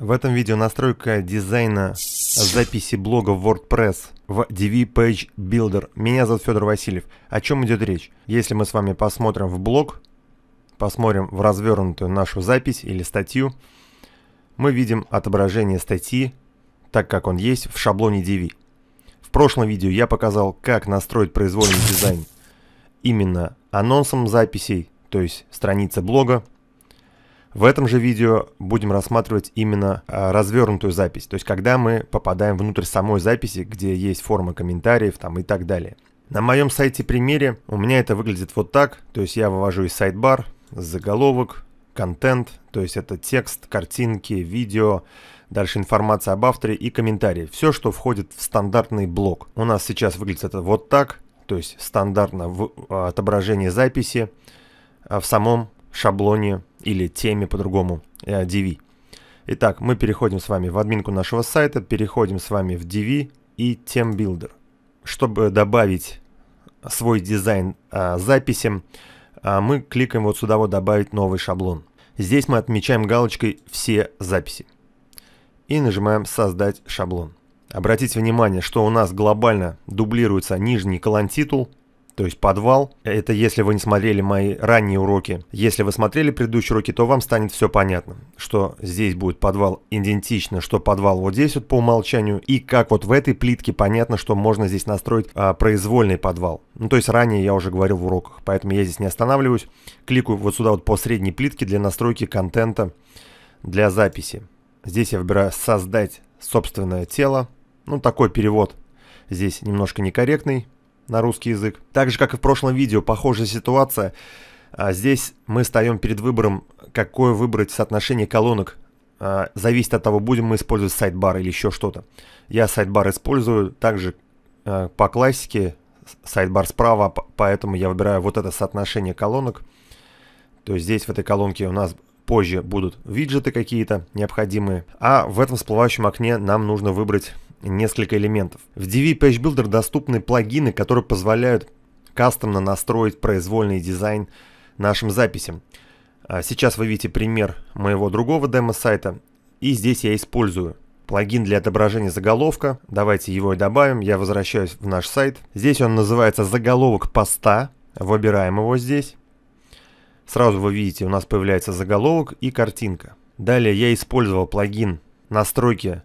В этом видео настройка дизайна записи блога WordPress в DV Page Builder. Меня зовут Федор Васильев. О чем идет речь? Если мы с вами посмотрим в блог, посмотрим в развернутую нашу запись или статью, мы видим отображение статьи, так как он есть в шаблоне DV. В прошлом видео я показал, как настроить произвольный дизайн именно анонсом записей, то есть страницы блога, в этом же видео будем рассматривать именно а, развернутую запись, то есть когда мы попадаем внутрь самой записи, где есть форма комментариев там и так далее. На моем сайте примере у меня это выглядит вот так, то есть я вывожу из сайт-бар, заголовок, контент, то есть это текст, картинки, видео, дальше информация об авторе и комментарии. Все, что входит в стандартный блок. У нас сейчас выглядит это вот так, то есть стандартно в а, отображение записи а, в самом шаблоне или теме по-другому DV. Э, Итак, мы переходим с вами в админку нашего сайта, переходим с вами в DV и Team Builder. Чтобы добавить свой дизайн а, записям, а мы кликаем вот сюда вот «Добавить новый шаблон». Здесь мы отмечаем галочкой «Все записи» и нажимаем «Создать шаблон». Обратите внимание, что у нас глобально дублируется нижний колонтитул. титул то есть подвал. Это если вы не смотрели мои ранние уроки. Если вы смотрели предыдущие уроки, то вам станет все понятно, что здесь будет подвал идентично, что подвал вот здесь вот по умолчанию. И как вот в этой плитке понятно, что можно здесь настроить а, произвольный подвал. Ну, то есть ранее я уже говорил в уроках, поэтому я здесь не останавливаюсь. Кликаю вот сюда вот по средней плитке для настройки контента для записи. Здесь я выбираю «Создать собственное тело». Ну, такой перевод здесь немножко некорректный на русский язык. Так же, как и в прошлом видео, похожая ситуация. А, здесь мы стоим перед выбором, какое выбрать соотношение колонок. А, зависит от того, будем мы использовать сайдбар или еще что-то. Я сайдбар использую также а, по классике, сайдбар справа, поэтому я выбираю вот это соотношение колонок. То есть здесь в этой колонке у нас позже будут виджеты какие-то необходимые. А в этом всплывающем окне нам нужно выбрать несколько элементов. В DV Page Builder доступны плагины, которые позволяют кастомно настроить произвольный дизайн нашим записям. А, сейчас вы видите пример моего другого демо-сайта, и здесь я использую плагин для отображения заголовка. Давайте его и добавим. Я возвращаюсь в наш сайт. Здесь он называется «Заголовок поста». Выбираем его здесь. Сразу вы видите, у нас появляется заголовок и картинка. Далее я использовал плагин настройки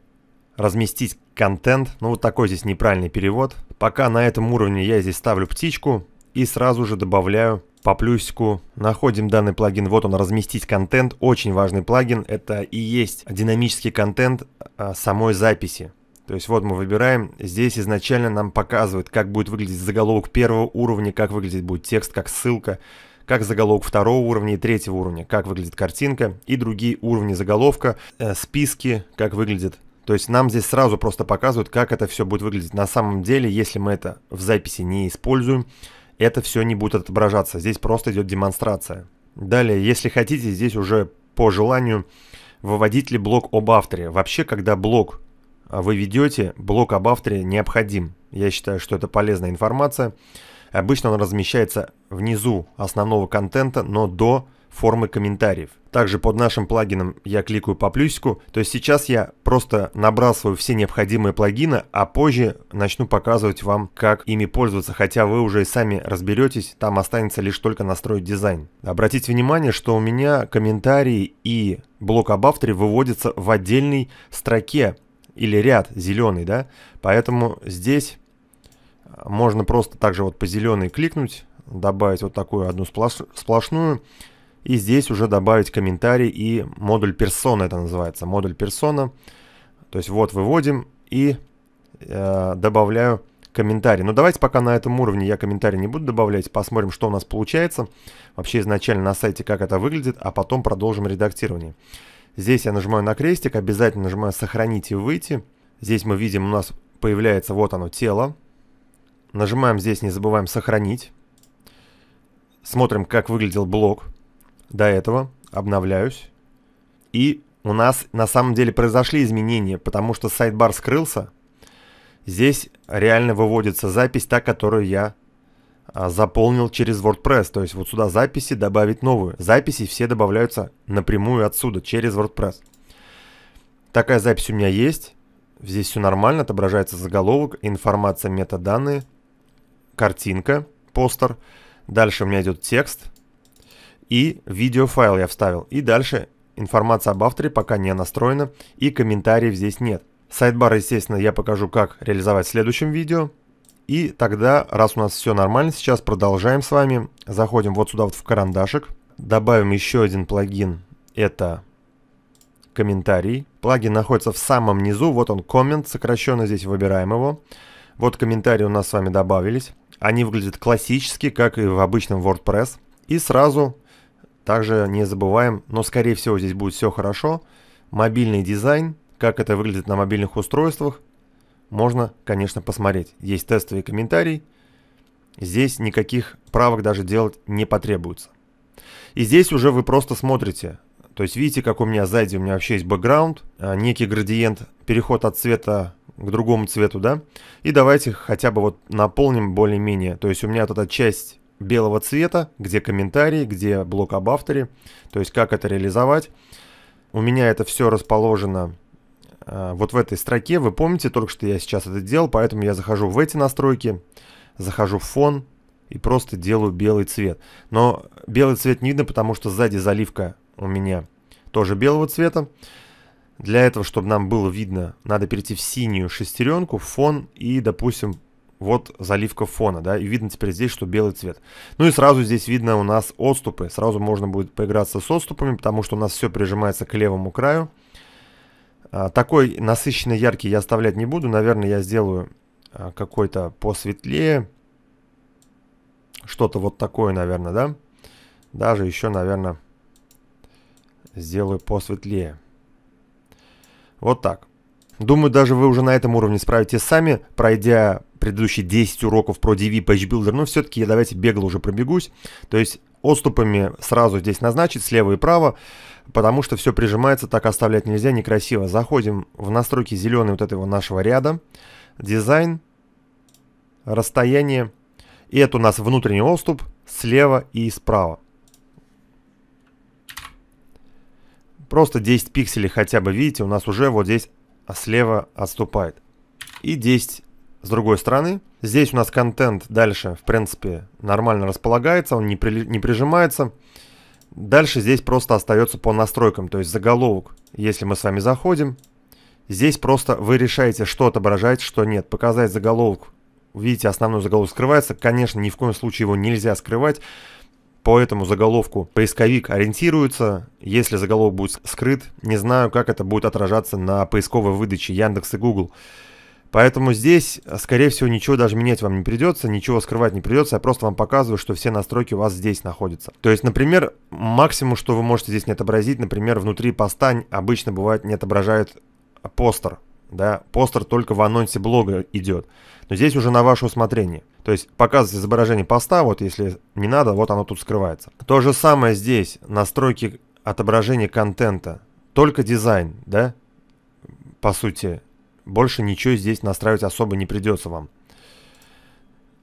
«Разместить контент, ну вот такой здесь неправильный перевод. Пока на этом уровне я здесь ставлю птичку и сразу же добавляю по плюсику. Находим данный плагин, вот он, разместить контент. Очень важный плагин, это и есть динамический контент а, самой записи. То есть вот мы выбираем, здесь изначально нам показывают, как будет выглядеть заголовок первого уровня, как выглядеть будет текст, как ссылка, как заголовок второго уровня и третьего уровня, как выглядит картинка и другие уровни заголовка, э, списки, как выглядит то есть нам здесь сразу просто показывают, как это все будет выглядеть. На самом деле, если мы это в записи не используем, это все не будет отображаться. Здесь просто идет демонстрация. Далее, если хотите, здесь уже по желанию выводить ли блок об авторе. Вообще, когда блок а, вы ведете, блок об авторе необходим. Я считаю, что это полезная информация. Обычно он размещается внизу основного контента, но до формы комментариев. Также под нашим плагином я кликаю по плюсику, то есть сейчас я просто набрасываю все необходимые плагины, а позже начну показывать вам, как ими пользоваться, хотя вы уже и сами разберетесь, там останется лишь только настроить дизайн. Обратите внимание, что у меня комментарии и блок об авторе выводятся в отдельной строке или ряд зеленый, да, поэтому здесь можно просто также вот по зеленой кликнуть, добавить вот такую одну сплош... сплошную, и здесь уже добавить комментарий и модуль персона, это называется, модуль персона. То есть вот выводим и э, добавляю комментарий. Но давайте пока на этом уровне я комментарий не буду добавлять, посмотрим, что у нас получается. Вообще изначально на сайте, как это выглядит, а потом продолжим редактирование. Здесь я нажимаю на крестик, обязательно нажимаю «Сохранить и выйти». Здесь мы видим, у нас появляется вот оно, тело. Нажимаем здесь, не забываем «Сохранить». Смотрим, как выглядел блок до этого, обновляюсь. И у нас на самом деле произошли изменения, потому что сайдбар скрылся. Здесь реально выводится запись, та, которую я а, заполнил через WordPress. То есть вот сюда записи добавить новую. Записи все добавляются напрямую отсюда, через WordPress. Такая запись у меня есть. Здесь все нормально, отображается заголовок, информация, метаданные, картинка, постер. Дальше у меня идет текст – и видеофайл я вставил. И дальше информация об авторе пока не настроена и комментариев здесь нет. Сайдбар, естественно, я покажу, как реализовать в следующем видео. И тогда, раз у нас все нормально, сейчас продолжаем с вами. Заходим вот сюда вот в карандашик. Добавим еще один плагин. Это комментарий. Плагин находится в самом низу. Вот он, коммент, сокращенно здесь выбираем его. Вот комментарии у нас с вами добавились. Они выглядят классически, как и в обычном WordPress. И сразу также не забываем, но скорее всего здесь будет все хорошо, мобильный дизайн, как это выглядит на мобильных устройствах, можно, конечно, посмотреть. Есть тестовый комментарий, здесь никаких правок даже делать не потребуется. И здесь уже вы просто смотрите, то есть видите, как у меня сзади, у меня вообще есть бэкграунд, а, некий градиент, переход от цвета к другому цвету, да. И давайте хотя бы вот наполним более-менее. То есть у меня вот эта часть белого цвета, где комментарии, где блок об авторе, то есть как это реализовать. У меня это все расположено э, вот в этой строке. Вы помните, только что я сейчас это делал, поэтому я захожу в эти настройки, захожу в фон и просто делаю белый цвет. Но белый цвет не видно, потому что сзади заливка у меня тоже белого цвета. Для этого, чтобы нам было видно, надо перейти в синюю шестеренку, в фон и, допустим, вот заливка фона, да, и видно теперь здесь, что белый цвет. Ну и сразу здесь видно у нас отступы, сразу можно будет поиграться с отступами, потому что у нас все прижимается к левому краю. А, такой насыщенный яркий я оставлять не буду, наверное, я сделаю а, какой-то посветлее, что-то вот такое, наверное, да. Даже еще, наверное, сделаю посветлее. Вот так. Думаю, даже вы уже на этом уровне справитесь сами, пройдя предыдущие 10 уроков про DV Page но все-таки я давайте бегло уже пробегусь. То есть отступами сразу здесь назначить слева и право, потому что все прижимается, так оставлять нельзя, некрасиво. Заходим в настройки зеленой вот этого нашего ряда, дизайн, расстояние, и это у нас внутренний отступ слева и справа. Просто 10 пикселей хотя бы, видите, у нас уже вот здесь слева отступает. И 10 с другой стороны, здесь у нас контент дальше, в принципе, нормально располагается, он не, при, не прижимается. Дальше здесь просто остается по настройкам, то есть заголовок. Если мы с вами заходим, здесь просто вы решаете, что отображать, что нет. Показать заголовок. Видите, основной заголовок скрывается. Конечно, ни в коем случае его нельзя скрывать. По этому заголовку поисковик ориентируется. Если заголовок будет скрыт, не знаю, как это будет отражаться на поисковой выдаче Яндекс и Google. Поэтому здесь, э, скорее всего, ничего даже менять вам не придется, ничего скрывать не придется, я просто вам показываю, что все настройки у вас здесь находятся. То есть, например, максимум, что вы можете здесь не отобразить, например, внутри поста обычно бывает не отображает постер, да, постер только в анонсе блога идет. Но здесь уже на ваше усмотрение. То есть показывать изображение поста, вот если не надо, вот оно тут скрывается. То же самое здесь, настройки отображения контента, только дизайн, да, по сути, больше ничего здесь настраивать особо не придется вам.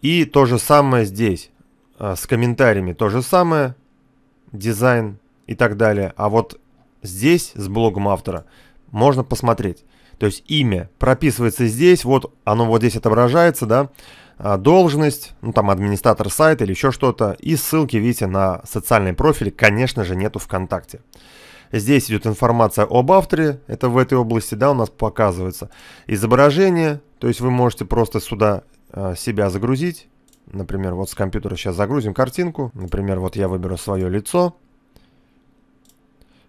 И то же самое здесь. А, с комментариями то же самое. Дизайн и так далее. А вот здесь, с блогом автора, можно посмотреть. То есть имя прописывается здесь, вот оно вот здесь отображается, да, а, должность, ну там администратор сайта или еще что-то, и ссылки, видите, на социальные профили, конечно же, нету ВКонтакте. Здесь идет информация об авторе, это в этой области, да, у нас показывается. Изображение, то есть вы можете просто сюда э, себя загрузить. Например, вот с компьютера сейчас загрузим картинку. Например, вот я выберу свое лицо.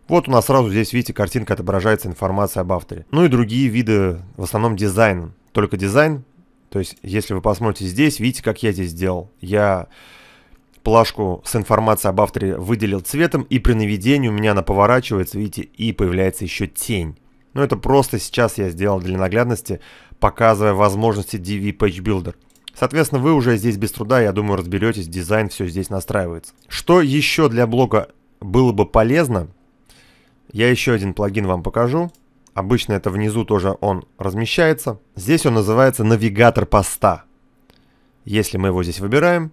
Вот у нас сразу здесь, видите, картинка отображается, информация об авторе. Ну и другие виды, в основном дизайн. Только дизайн. То есть, если вы посмотрите здесь, видите, как я здесь сделал. Я плашку с информацией об авторе выделил цветом, и при наведении у меня она поворачивается, видите, и появляется еще тень. Но ну, это просто сейчас я сделал для наглядности, показывая возможности DV Page Builder. Соответственно, вы уже здесь без труда, я думаю, разберетесь, дизайн все здесь настраивается. Что еще для блога было бы полезно? Я еще один плагин вам покажу. Обычно это внизу тоже он размещается. Здесь он называется навигатор поста. Если мы его здесь выбираем,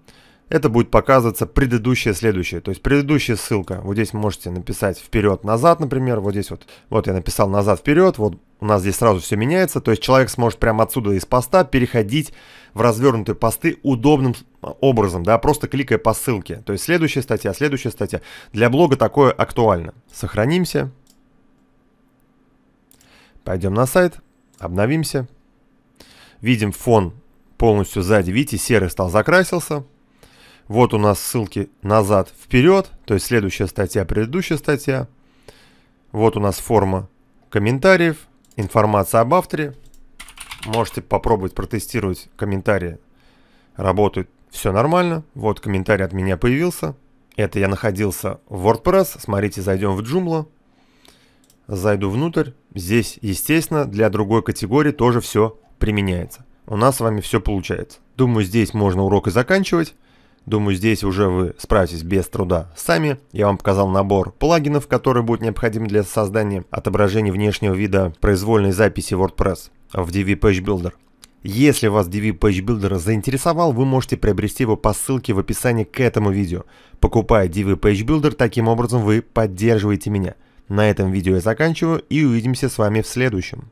это будет показываться предыдущее, следующее, то есть предыдущая ссылка. Вот здесь можете написать вперед-назад, например, вот здесь вот, вот я написал назад-вперед, вот у нас здесь сразу все меняется, то есть человек сможет прямо отсюда из поста переходить в развернутые посты удобным образом, да, просто кликая по ссылке. То есть следующая статья, следующая статья. Для блога такое актуально. Сохранимся. Пойдем на сайт, обновимся. Видим фон полностью сзади, видите, серый стал, закрасился. Вот у нас ссылки назад, вперед, то есть следующая статья, предыдущая статья. Вот у нас форма комментариев, информация об авторе. Можете попробовать протестировать комментарии. Работают все нормально. Вот комментарий от меня появился. Это я находился в WordPress. Смотрите, зайдем в Joomla. Зайду внутрь. Здесь, естественно, для другой категории тоже все применяется. У нас с вами все получается. Думаю, здесь можно урок и заканчивать. Думаю, здесь уже вы справитесь без труда сами. Я вам показал набор плагинов, который будет необходим для создания отображения внешнего вида произвольной записи WordPress в DV Page Builder. Если вас DV Page Builder заинтересовал, вы можете приобрести его по ссылке в описании к этому видео. Покупая DV Page Builder, таким образом вы поддерживаете меня. На этом видео я заканчиваю и увидимся с вами в следующем.